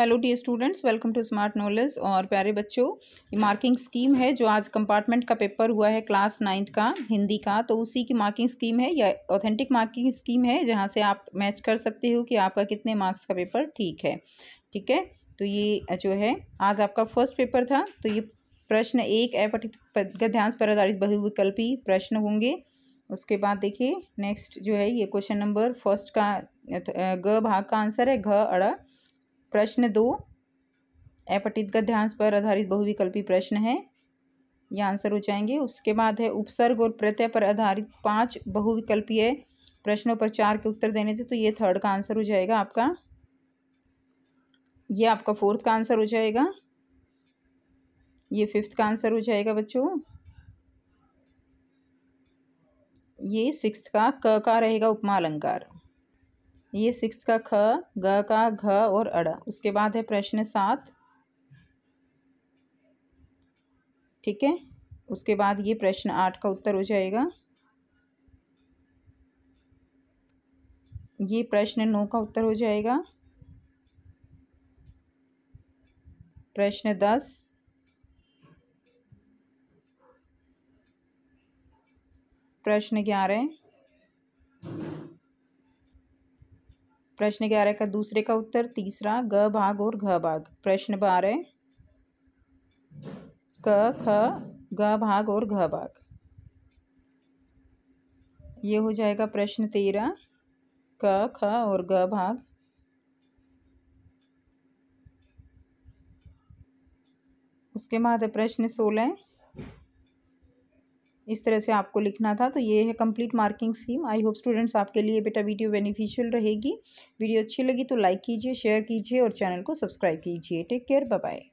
hello the students welcome to smart knowledge और प्यारे बच्चों ये मार्किंग स्कीम है जो आज कंपार्टमेंट का पेपर हुआ है क्लास नाइन्थ का हिंदी का तो उसी की मार्किंग स्कीम है या ऑथेंटिक मार्किंग स्कीम है जहाँ से आप मैच कर सकते हो कि आपका कितने मार्क्स का पेपर ठीक है ठीक है तो ये जो है आज आपका फर्स्ट पेपर था तो ये प्रश्न एक अपठित गध्यांश पर आधारित बहुविकल्पी प्रश्न होंगे उसके बाद देखिए नेक्स्ट जो है ये क्वेश्चन नंबर फर्स्ट का ग भाग का आंसर है घ अड़ा प्रश्न दो अपटित ध्यान पर आधारित बहुविकल्पी प्रश्न है यह आंसर हो जाएंगे उसके बाद है उपसर्ग और प्रत्यय पर आधारित पांच बहुविकल्पीय प्रश्नों पर चार के उत्तर देने थे तो ये थर्ड का आंसर हो जाएगा आपका ये आपका फोर्थ का आंसर हो जाएगा ये फिफ्थ का आंसर हो जाएगा बच्चों ये सिक्स का क का रहेगा उपमा अलंकार ये सिक्स का ख ग का घ और अड़ा उसके बाद है प्रश्न सात ठीक है उसके बाद ये प्रश्न आठ का उत्तर हो जाएगा ये प्रश्न नौ का उत्तर हो जाएगा प्रश्न दस प्रश्न ग्यारह प्रश्न ग्यारह का दूसरे का उत्तर तीसरा ग भाग और घ भाग प्रश्न बारह क ख ग भाग और घ भाग ये हो जाएगा प्रश्न तेरह क ख और ग भाग उसके बाद प्रश्न सोलह इस तरह से आपको लिखना था तो ये है complete marking scheme I hope students आपके लिए बेटा वीडियो बेनिफिशियल रहेगी वीडियो अच्छी लगी तो लाइक कीजिए शेयर कीजिए और चैनल को सब्सक्राइब कीजिए टेक केयर बाय